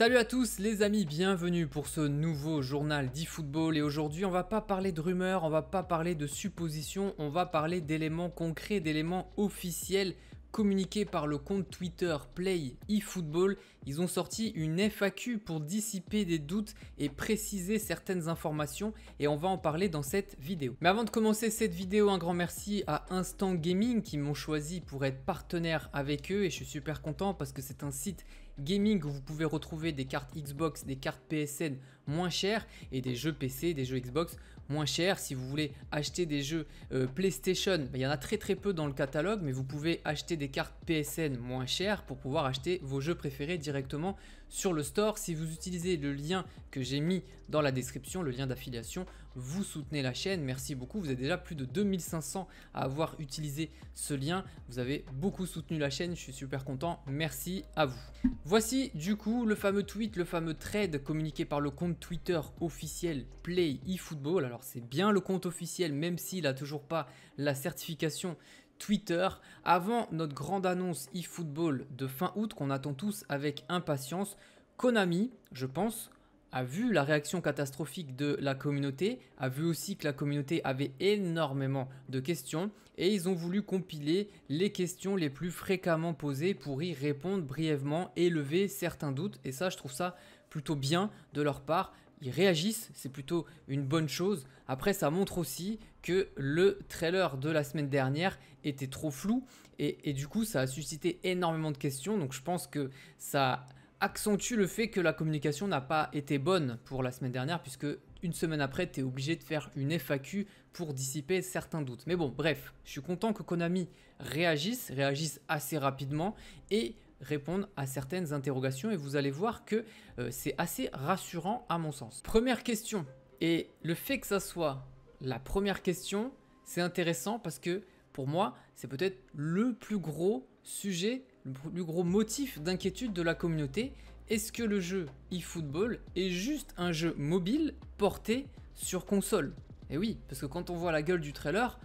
Salut à tous les amis, bienvenue pour ce nouveau journal d'eFootball football et aujourd'hui on va pas parler de rumeurs, on va pas parler de suppositions, on va parler d'éléments concrets, d'éléments officiels communiqué par le compte Twitter Play eFootball, ils ont sorti une FAQ pour dissiper des doutes et préciser certaines informations et on va en parler dans cette vidéo. Mais avant de commencer cette vidéo, un grand merci à Instant Gaming qui m'ont choisi pour être partenaire avec eux et je suis super content parce que c'est un site gaming où vous pouvez retrouver des cartes Xbox, des cartes PSN moins cher et des jeux PC, des jeux Xbox moins chers. Si vous voulez acheter des jeux euh, PlayStation, bah, il y en a très très peu dans le catalogue, mais vous pouvez acheter des cartes PSN moins chères pour pouvoir acheter vos jeux préférés directement sur le store. Si vous utilisez le lien que j'ai mis dans la description, le lien d'affiliation, vous soutenez la chaîne. Merci beaucoup. Vous êtes déjà plus de 2500 à avoir utilisé ce lien. Vous avez beaucoup soutenu la chaîne. Je suis super content. Merci à vous. Voici du coup le fameux tweet, le fameux trade communiqué par le compte Twitter officiel Play eFootball. Alors c'est bien le compte officiel même s'il a toujours pas la certification Twitter avant notre grande annonce eFootball de fin août qu'on attend tous avec impatience. Konami, je pense, a vu la réaction catastrophique de la communauté, a vu aussi que la communauté avait énormément de questions et ils ont voulu compiler les questions les plus fréquemment posées pour y répondre brièvement et lever certains doutes et ça je trouve ça plutôt bien de leur part. Ils réagissent, c'est plutôt une bonne chose. Après, ça montre aussi que le trailer de la semaine dernière était trop flou et, et du coup, ça a suscité énormément de questions. Donc, je pense que ça accentue le fait que la communication n'a pas été bonne pour la semaine dernière, puisque une semaine après, tu es obligé de faire une FAQ pour dissiper certains doutes. Mais bon, bref, je suis content que Konami réagisse, réagisse assez rapidement et répondre à certaines interrogations et vous allez voir que euh, c'est assez rassurant à mon sens. Première question, et le fait que ça soit la première question, c'est intéressant parce que pour moi, c'est peut-être le plus gros sujet le plus gros motif d'inquiétude de la communauté, est-ce que le jeu eFootball est juste un jeu mobile porté sur console Et eh oui, parce que quand on voit la gueule du trailer,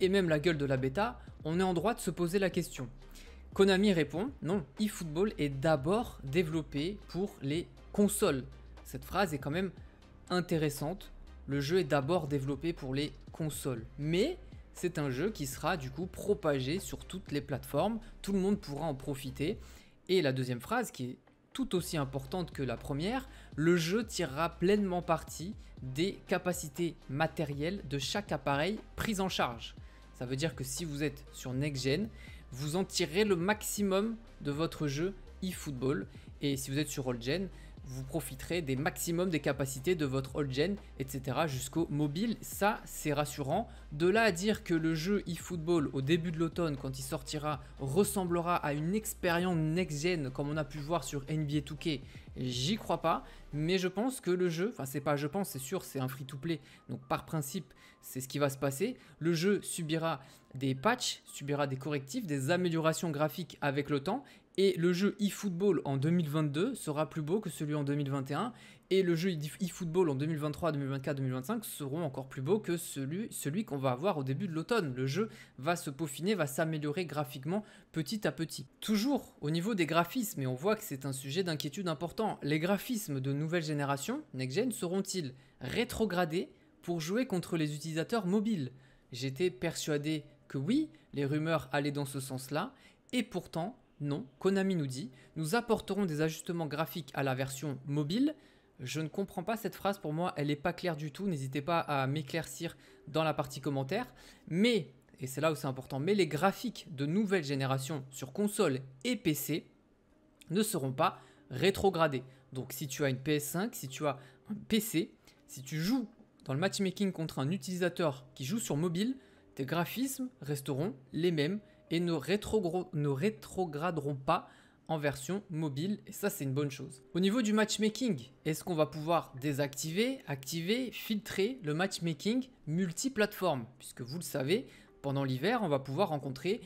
et même la gueule de la bêta, on est en droit de se poser la question. Konami répond non, eFootball est d'abord développé pour les consoles. Cette phrase est quand même intéressante. Le jeu est d'abord développé pour les consoles. Mais c'est un jeu qui sera du coup propagé sur toutes les plateformes, tout le monde pourra en profiter. Et la deuxième phrase qui est tout aussi importante que la première, le jeu tirera pleinement parti des capacités matérielles de chaque appareil pris en charge. Ça veut dire que si vous êtes sur Next Gen, vous en tirerez le maximum de votre jeu eFootball. Et si vous êtes sur Old Gen, vous profiterez des maximums des capacités de votre old gen, etc. jusqu'au mobile. Ça, c'est rassurant. De là à dire que le jeu eFootball au début de l'automne, quand il sortira, ressemblera à une expérience next-gen comme on a pu voir sur NBA 2K, j'y crois pas. Mais je pense que le jeu, enfin c'est pas je pense, c'est sûr, c'est un free-to-play. Donc par principe, c'est ce qui va se passer. Le jeu subira des patchs, subira des correctifs, des améliorations graphiques avec le temps et le jeu eFootball en 2022 sera plus beau que celui en 2021. Et le jeu eFootball en 2023, 2024, 2025 seront encore plus beaux que celui, celui qu'on va avoir au début de l'automne. Le jeu va se peaufiner, va s'améliorer graphiquement petit à petit. Toujours au niveau des graphismes, et on voit que c'est un sujet d'inquiétude important, les graphismes de nouvelle génération, next-gen, seront-ils rétrogradés pour jouer contre les utilisateurs mobiles J'étais persuadé que oui, les rumeurs allaient dans ce sens-là, et pourtant, non, Konami nous dit, nous apporterons des ajustements graphiques à la version mobile. Je ne comprends pas cette phrase, pour moi elle n'est pas claire du tout, n'hésitez pas à m'éclaircir dans la partie commentaire. Mais, et c'est là où c'est important, mais les graphiques de nouvelle génération sur console et PC ne seront pas rétrogradés. Donc si tu as une PS5, si tu as un PC, si tu joues dans le matchmaking contre un utilisateur qui joue sur mobile, tes graphismes resteront les mêmes et ne, rétrograderont pas en version mobile et ça c'est une bonne chose. Au niveau du matchmaking, est-ce qu'on va pouvoir désactiver, activer, filtrer le matchmaking multiplateforme Puisque vous le savez, pendant l'hiver, on va pouvoir rencontrer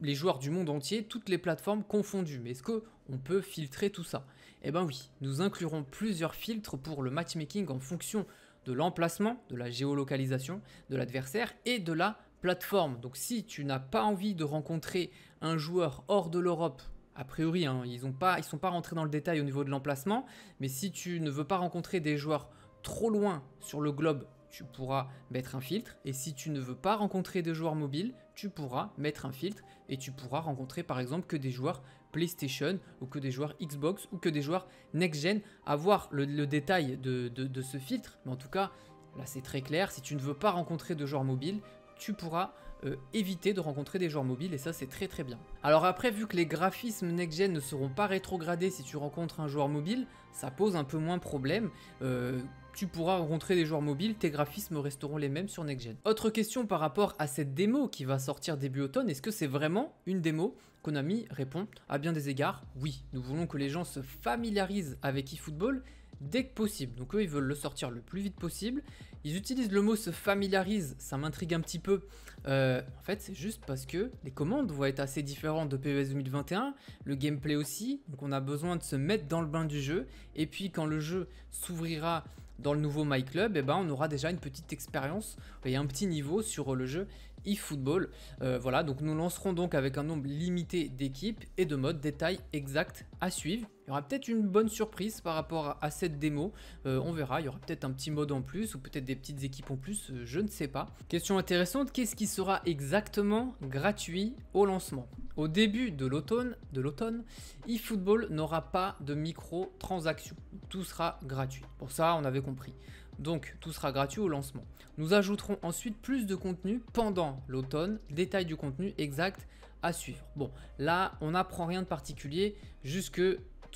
les joueurs du monde entier, toutes les plateformes confondues. Mais est-ce qu'on peut filtrer tout ça Eh bien oui, nous inclurons plusieurs filtres pour le matchmaking en fonction de l'emplacement, de la géolocalisation de l'adversaire et de la plateforme. Donc si tu n'as pas envie de rencontrer un joueur hors de l'Europe, a priori, hein, ils ne pas, ils sont pas rentrés dans le détail au niveau de l'emplacement, mais si tu ne veux pas rencontrer des joueurs trop loin sur le globe, tu pourras mettre un filtre. Et si tu ne veux pas rencontrer des joueurs mobiles, tu pourras mettre un filtre et tu pourras rencontrer par exemple que des joueurs PlayStation ou que des joueurs Xbox ou que des joueurs next-gen. avoir le, détail de, de ce filtre, mais en tout cas, là c'est très clair. Si tu ne veux pas rencontrer de joueurs mobiles, tu pourras euh, éviter de rencontrer des joueurs mobiles et ça c'est très très bien. Alors après vu que les graphismes next-gen ne seront pas rétrogradés si tu rencontres un joueur mobile, ça pose un peu moins problème. Euh, tu pourras rencontrer des joueurs mobiles, tes graphismes resteront les mêmes sur next-gen. Autre question par rapport à cette démo qui va sortir début automne, est-ce que c'est vraiment une démo Konami répond à bien des égards, oui, nous voulons que les gens se familiarisent avec eFootball dès que possible. Donc eux, ils veulent le sortir le plus vite possible. Ils utilisent le mot se familiarise, ça m'intrigue un petit peu. Euh, en fait, c'est juste parce que les commandes vont être assez différentes de PES 2021, le gameplay aussi, donc on a besoin de se mettre dans le bain du jeu. Et puis quand le jeu s'ouvrira dans le nouveau MyClub, Club, eh ben, on aura déjà une petite expérience et un petit niveau sur le jeu eFootball. Euh, voilà, donc nous lancerons donc avec un nombre limité d'équipes et de modes, détails exacts à suivre. Il y aura peut-être une bonne surprise par rapport à, cette démo. Euh, on verra, il y aura peut-être un petit mode en plus ou peut-être des petites équipes en plus, euh, je ne sais pas. Question intéressante, qu'est-ce qui sera exactement gratuit au lancement Au début de l'automne, de l'automne, eFootball n'aura pas de micro-transactions. Tout sera gratuit. Pour ça, on avait compris. Donc tout sera gratuit au lancement. Nous ajouterons ensuite plus de contenu pendant l'automne, détail du contenu exact à suivre. Bon, là, on n'apprend rien de particulier jusque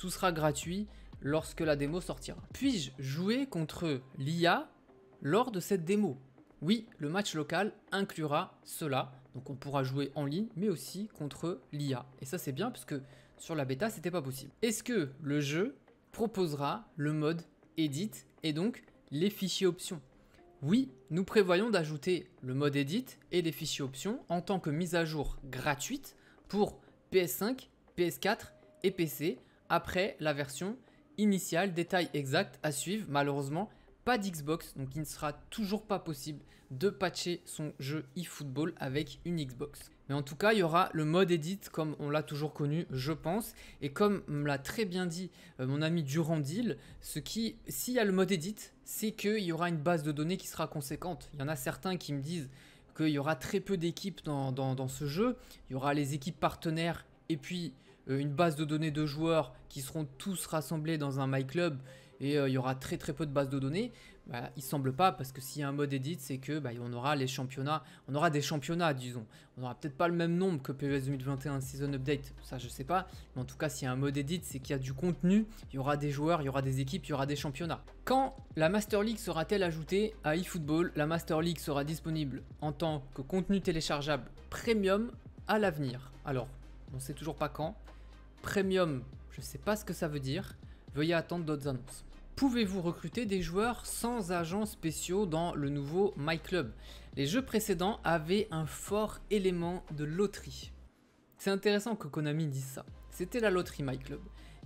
tout sera gratuit lorsque la démo sortira. Puis-je jouer contre l'IA lors de cette démo Oui, le match local inclura cela. Donc on pourra jouer en ligne, mais aussi contre l'IA. Et ça c'est bien, puisque sur la bêta, c'était pas possible. Est-ce que le jeu proposera le mode Edit et donc les fichiers options Oui, nous prévoyons d'ajouter le mode Edit et les fichiers options en tant que mise à jour gratuite pour PS5, PS4 et PC après la version initiale. Détail exact à suivre. Malheureusement, pas d'Xbox, donc il ne sera toujours pas possible de patcher son jeu eFootball avec une Xbox. Mais en tout cas, il y aura le mode edit comme on l'a toujours connu, je pense. Et comme l'a très bien dit euh, mon ami Durandil, ce qui, s'il y a le mode edit, c'est qu'il y aura une base de données qui sera conséquente. Il y en a certains qui me disent qu'il y aura très peu d'équipes dans ce jeu. Il y aura les équipes partenaires et puis euh, une base de données de joueurs qui seront tous rassemblés dans un MyClub Club et euh, il y aura très très peu de bases de données, bah, il semble pas parce que s'il y a un mode edit, c'est que bah, on aura les championnats, on aura des championnats, disons. On aura peut-être pas le même nombre que PES 2021 Season Update, ça je sais pas, mais en tout cas s'il y a un mode edit, c'est qu'il y a du contenu, il y aura des joueurs, il y aura des équipes, il y aura des championnats. Quand la Master League sera-t-elle ajoutée à eFootball La Master League sera disponible en tant que contenu téléchargeable premium à l'avenir. Alors, on sait toujours pas quand, Premium, je ne sais pas ce que ça veut dire. Veuillez attendre d'autres annonces. Pouvez-vous recruter des joueurs sans agents spéciaux dans le nouveau MyClub Les jeux précédents avaient un fort élément de loterie. C'est intéressant que Konami dise ça. C'était la loterie MyClub.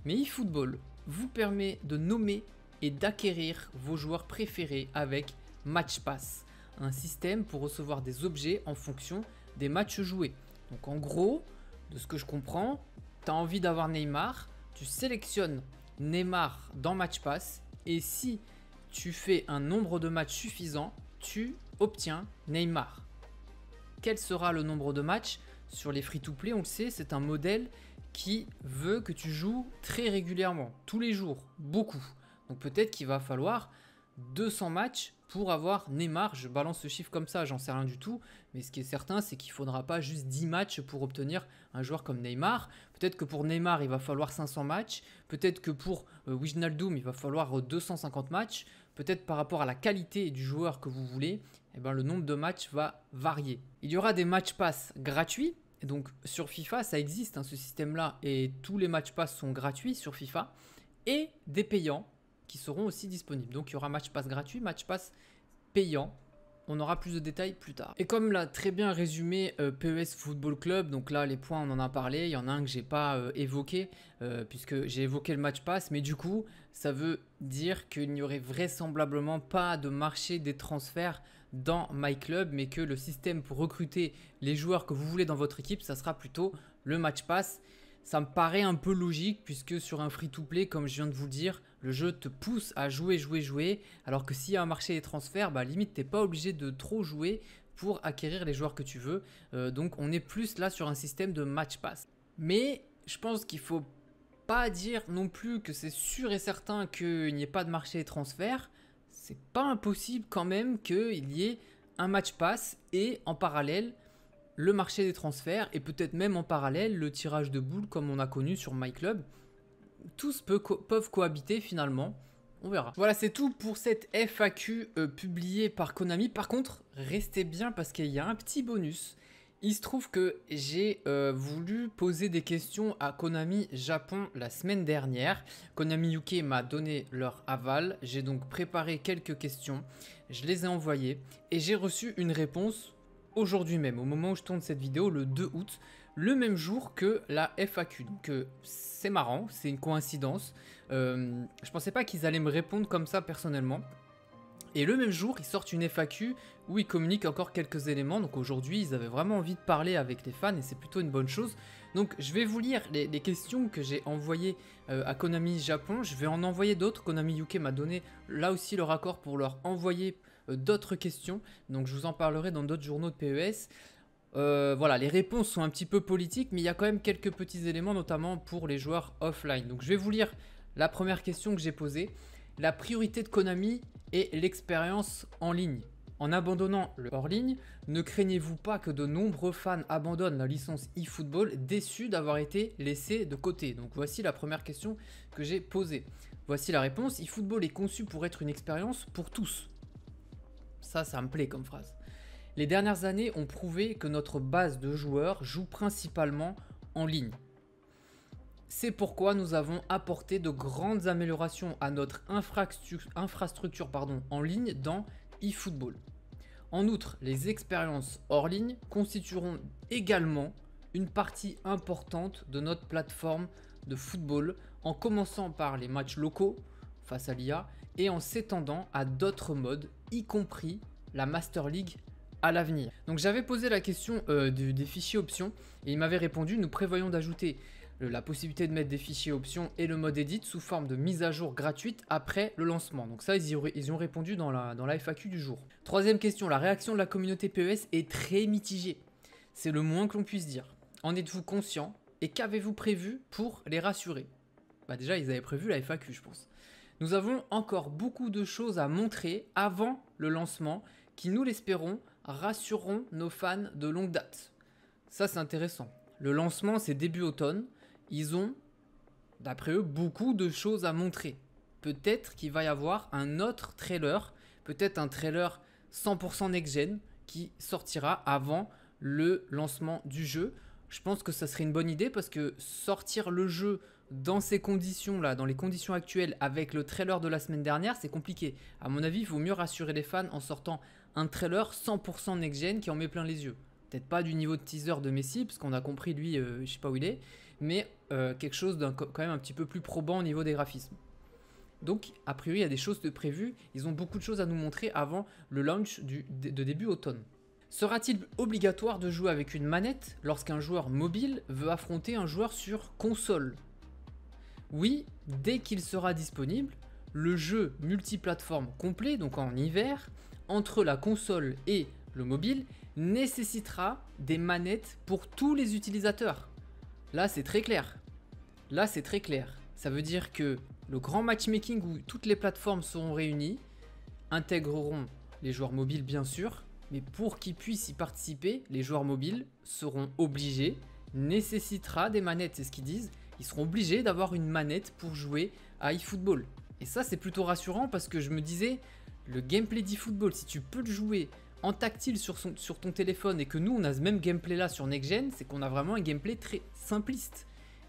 Mais eFootball vous permet de nommer et d'acquérir vos joueurs préférés avec Match un système pour recevoir des objets en fonction des matchs joués. Donc en gros, de ce que je comprends, envie d'avoir Neymar, tu sélectionnes Neymar dans Match Pass et si tu fais un nombre de matchs suffisant, tu obtiens Neymar. Quel sera le nombre de matchs Sur les free-to-play, on le sait, c'est un modèle qui veut que tu joues très régulièrement, tous les jours, beaucoup. Donc peut-être qu'il va falloir 200 matchs pour avoir Neymar. Je balance ce chiffre comme ça, j'en sais rien du tout. Mais ce qui est certain, c'est qu'il ne faudra pas juste 10 matchs pour obtenir un joueur comme Neymar. Peut-être que pour Neymar, il va falloir 500 matchs. Peut-être que pour euh, Wijnaldum, il va falloir 250 euh, matchs. Peut-être par rapport à la qualité du joueur que vous voulez, eh ben, le nombre de matchs va varier. Il y aura des matchs pass gratuits. Donc sur FIFA, ça existe hein, ce système-là et tous les matchs pass sont gratuits sur FIFA et des payants qui seront aussi disponibles. Donc il y aura Match Pass gratuit, Match Pass payant. On aura plus de détails plus tard. Et comme l'a très bien résumé euh, PES Football Club, donc là les points on en a parlé, il y en a un que j'ai pas euh, évoqué, euh, puisque j'ai évoqué le match pass, mais du coup ça veut dire qu'il n'y aurait vraisemblablement pas de marché des transferts dans MyClub, mais que le système pour recruter les joueurs que vous voulez dans votre équipe, ça sera plutôt le match pass. Ça me paraît un peu logique, puisque sur un free-to-play, comme je viens de vous le dire, le jeu te pousse à jouer, jouer, jouer. Alors que s'il y a un marché des transferts, bah, limite, t'es pas obligé de trop jouer pour acquérir les joueurs que tu veux. Euh, donc on est plus là sur un système de match pass. Mais je pense qu'il faut pas dire non plus que c'est sûr et certain qu'il n'y ait pas de marché des transferts. C'est pas impossible quand même qu'il y ait un match pass et en parallèle le marché des transferts et peut-être même en parallèle le tirage de boules comme on a connu sur MyClub tous peuvent cohabiter finalement. On verra. Voilà, c'est tout pour cette FAQ euh, publiée par Konami. Par contre, restez bien parce qu'il y a un petit bonus. Il se trouve que j'ai euh, voulu poser des questions à Konami Japon la semaine dernière. Konami UK m'a donné leur aval. J'ai donc préparé quelques questions. Je les ai envoyées et j'ai reçu une réponse aujourd'hui même. Au moment où je tourne cette vidéo, le 2 août, le même jour que la FAQ. Donc euh, c'est marrant, c'est une coïncidence. je euh, je pensais pas qu'ils allaient me répondre comme ça personnellement. Et le même jour, ils sortent une FAQ où ils communiquent encore quelques éléments. Donc aujourd'hui, ils avaient vraiment envie de parler avec les fans et c'est plutôt une bonne chose. Donc je vais vous lire les, questions que j'ai envoyées euh, à Konami Japon. Je vais en envoyer d'autres. Konami UK m'a donné là aussi leur accord pour leur envoyer d'autres questions. Donc je vous en parlerai dans d'autres journaux de PES. Euh, voilà, les réponses sont un petit peu politiques, mais il y a quand même quelques petits éléments, notamment pour les joueurs offline. Donc je vais vous lire la première question que j'ai posée. La priorité de Konami est l'expérience en ligne. En abandonnant le hors-ligne, ne craignez-vous pas que de nombreux fans abandonnent la licence eFootball déçus d'avoir été laissés de côté Donc voici la première question que j'ai posée. Voici la réponse, eFootball est conçu pour être une expérience pour tous. Ça, ça me plaît comme phrase. Les dernières années ont prouvé que notre base de joueurs joue principalement en ligne. C'est pourquoi nous avons apporté de grandes améliorations à notre infrastructure, en ligne dans eFootball. En outre, les expériences hors ligne constitueront également une partie importante de notre plateforme de football en commençant par les matchs locaux face à l'IA et en s'étendant à d'autres modes, y compris la Master League l'avenir. Donc j'avais posé la question euh, des fichiers options et il m'avait répondu nous prévoyons d'ajouter euh, la possibilité de mettre des fichiers options et le mode edit sous forme de mise à jour gratuite après le lancement. Donc ça, ils y, ils ont répondu dans la, dans la FAQ du jour. Troisième question, la réaction de la communauté PES est très mitigée. C'est le moins que l'on puisse dire. En êtes-vous conscient et qu'avez-vous prévu pour les rassurer Bah déjà, ils avaient prévu la FAQ, je pense. Nous avons encore beaucoup de choses à montrer avant le lancement qui, nous l'espérons, rassureront nos fans de longue date. Ça, c'est intéressant. Le lancement, c'est début automne. Ils ont, d'après eux, beaucoup de choses à montrer. Peut-être qu'il va y avoir un autre trailer, peut-être un trailer 100% next-gen qui sortira avant le lancement du jeu je pense que ça serait une bonne idée parce que sortir le jeu dans ces conditions-là, dans les conditions actuelles, avec le trailer de la semaine dernière, c'est compliqué. À mon avis, il vaut mieux rassurer les fans en sortant un trailer 100% next-gen qui en met plein les yeux. Peut-être pas du niveau de teaser de Messi, parce qu'on a compris lui, euh, je sais pas où il est, mais euh, quelque chose d'un, quand même un petit peu plus probant au niveau des graphismes. Donc, a priori, il y a des choses de prévues. Ils ont beaucoup de choses à nous montrer avant le launch de début automne. Sera-t-il obligatoire de jouer avec une manette lorsqu'un joueur mobile veut affronter un joueur sur console Oui, dès qu'il sera disponible, le jeu multiplateforme complet, donc en hiver, entre la console et le mobile, nécessitera des manettes pour tous les utilisateurs. Là, c'est très clair. Là, c'est très clair. Ça veut dire que le grand matchmaking où toutes les plateformes seront réunies intégreront les joueurs mobiles, bien sûr, mais pour qu'ils puissent y participer, les joueurs mobiles seront obligés, nécessitera des manettes, c'est ce qu'ils disent, ils seront obligés d'avoir une manette pour jouer à eFootball. Et ça c'est plutôt rassurant parce que je me disais, le gameplay d'eFootball, si tu peux le jouer en tactile sur, ton téléphone et que nous on a ce même gameplay là sur Next Gen, c'est qu'on a vraiment un gameplay très simpliste.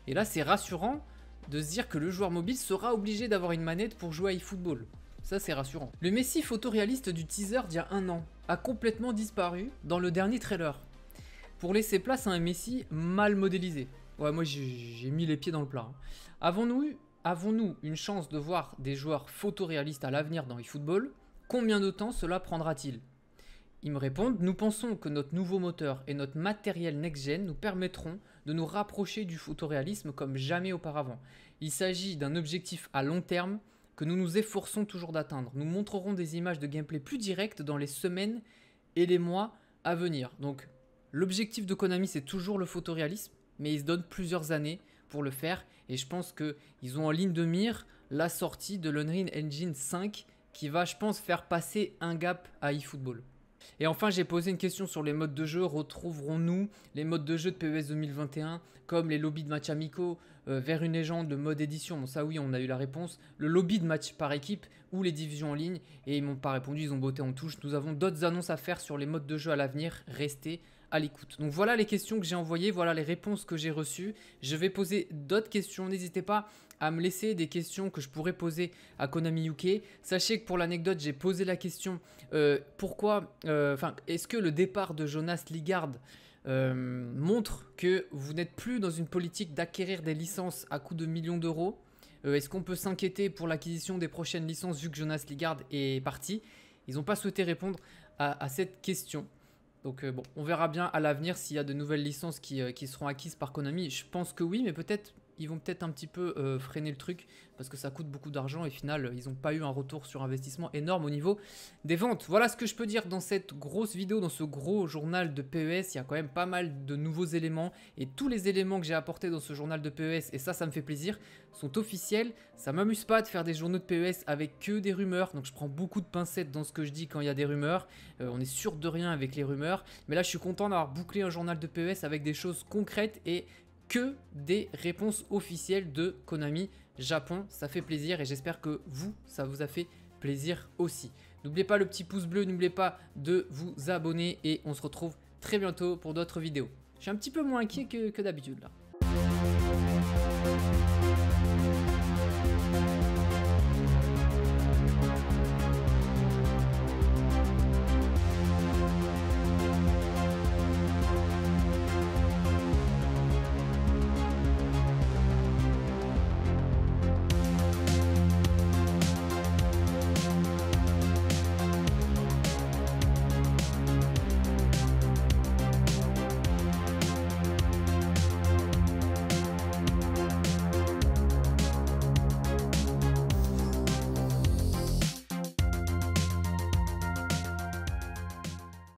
Et là c'est rassurant de se dire que le joueur mobile sera obligé d'avoir une manette pour jouer à eFootball. Ça, c'est rassurant. Le Messi photoréaliste du teaser d'il y a un an a complètement disparu dans le dernier trailer pour laisser place à un Messi mal modélisé. Ouais, moi j'ai mis les pieds dans le plat. Hein. Avons-nous avons une chance de voir des joueurs photoréalistes à l'avenir dans eFootball Combien de temps cela prendra-t-il Ils me répondent Nous pensons que notre nouveau moteur et notre matériel next-gen nous permettront de nous rapprocher du photoréalisme comme jamais auparavant. Il s'agit d'un objectif à long terme que nous nous efforçons toujours d'atteindre. Nous montrerons des images de gameplay plus directes dans les semaines et les mois à venir. Donc l'objectif de Konami c'est toujours le photoréalisme, mais ils se donnent plusieurs années pour le faire et je pense qu'ils ont en ligne de mire la sortie de l'Unreal Engine 5 qui va je pense faire passer un gap à eFootball. Et enfin, j'ai posé une question sur les modes de jeu. Retrouverons-nous les modes de jeu de PES 2021 comme les lobbies de match amicaux euh, vers une légende, le mode édition Bon, ça oui, on a eu la réponse. Le lobby de match par équipe ou les divisions en ligne. Et ils m'ont pas répondu, ils ont botté en touche. Nous avons d'autres annonces à faire sur les modes de jeu à l'avenir. Restez à l'écoute. Donc voilà les questions que j'ai envoyées, voilà les réponses que j'ai reçues. Je vais poser d'autres questions. N'hésitez pas à me laisser des questions que je pourrais poser à Konami UK. Sachez que pour l'anecdote, j'ai posé la question euh, pourquoi, euh, enfin, est-ce que le départ de Jonas Ligard euh, montre que vous n'êtes plus dans une politique d'acquérir des licences à coût de millions d'euros Est-ce qu'on peut s'inquiéter pour l'acquisition des prochaines licences vu que Jonas Ligard est parti Ils n'ont pas souhaité répondre à cette question. Donc euh, bon, on verra bien à l'avenir s'il y a de nouvelles licences qui, euh, qui seront acquises par Konami. Je pense que oui, mais peut-être ils vont peut-être un petit peu euh, freiner le truc parce que ça coûte beaucoup d'argent et final euh, ils n'ont pas eu un retour sur investissement énorme au niveau des ventes. Voilà ce que je peux dire dans cette grosse vidéo, dans ce gros journal de PES. Il y a quand même pas mal de nouveaux éléments et tous les éléments que j'ai apportés dans ce journal de PES et ça ça me fait plaisir sont officiels. Ça m'amuse pas de faire des journaux de PES avec que des rumeurs donc je prends beaucoup de pincettes dans ce que je dis quand il y a des rumeurs. Euh, on est sûr de rien avec les rumeurs mais là je suis content d'avoir bouclé un journal de PES avec des choses concrètes et que des réponses officielles de Konami Japon. Ça fait plaisir et j'espère que vous, ça vous a fait plaisir aussi. N'oubliez pas le petit pouce bleu, n'oubliez pas de vous abonner et on se retrouve très bientôt pour d'autres vidéos. Je suis un petit peu moins inquiet que, que d'habitude là.